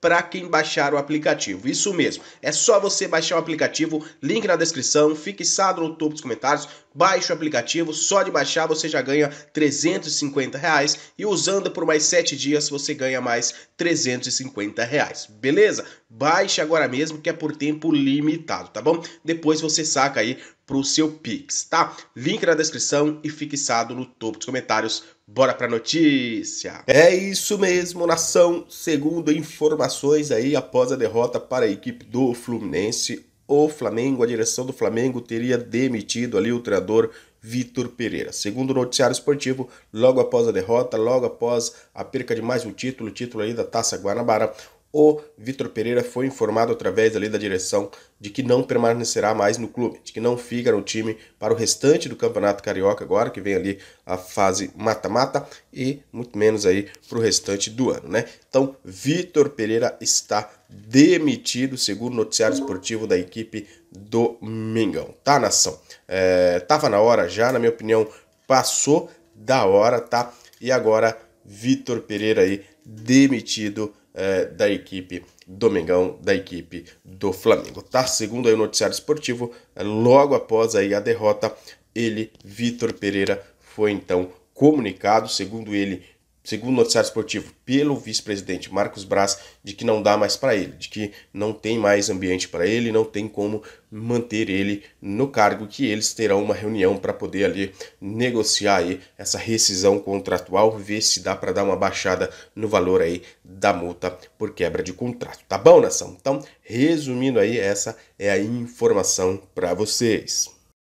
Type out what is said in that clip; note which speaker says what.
Speaker 1: para quem baixar o aplicativo. Isso mesmo, é só você baixar o aplicativo, link na descrição, fixado no topo dos comentários, baixe o aplicativo, só de baixar você já ganha 350 reais e usando por mais 7 dias você ganha mais 350 reais, beleza? Baixe agora mesmo que é por tempo limitado, tá bom? Depois você saca aí pro seu Pix, tá? Link na descrição e fixado no topo dos comentários. Bora pra notícia! É isso mesmo, nação, segundo informações aí após a derrota para a equipe do Fluminense. O Flamengo, a direção do Flamengo teria demitido ali o treinador Vitor Pereira. Segundo o noticiário esportivo, logo após a derrota, logo após a perca de mais um título, o título aí da Taça Guanabara, o Vitor Pereira foi informado através ali da direção de que não permanecerá mais no clube, de que não fica no time para o restante do Campeonato Carioca agora, que vem ali a fase mata-mata e muito menos aí para o restante do ano, né? Então, Vitor Pereira está demitido, segundo o noticiário esportivo da equipe do Mingão. Tá, nação? É, tava na hora já, na minha opinião, passou da hora, tá? E agora, Vitor Pereira aí demitido é, da equipe do Mengão, da equipe do Flamengo, tá? Segundo aí o noticiário esportivo, é, logo após aí a derrota, ele, Vitor Pereira, foi então comunicado, segundo ele, segundo o noticiário esportivo, pelo vice-presidente Marcos Braz, de que não dá mais para ele, de que não tem mais ambiente para ele, não tem como manter ele no cargo, que eles terão uma reunião para poder ali negociar aí essa rescisão contratual, ver se dá para dar uma baixada no valor aí da multa por quebra de contrato. Tá bom, nação? Então, resumindo aí, essa é a informação para vocês.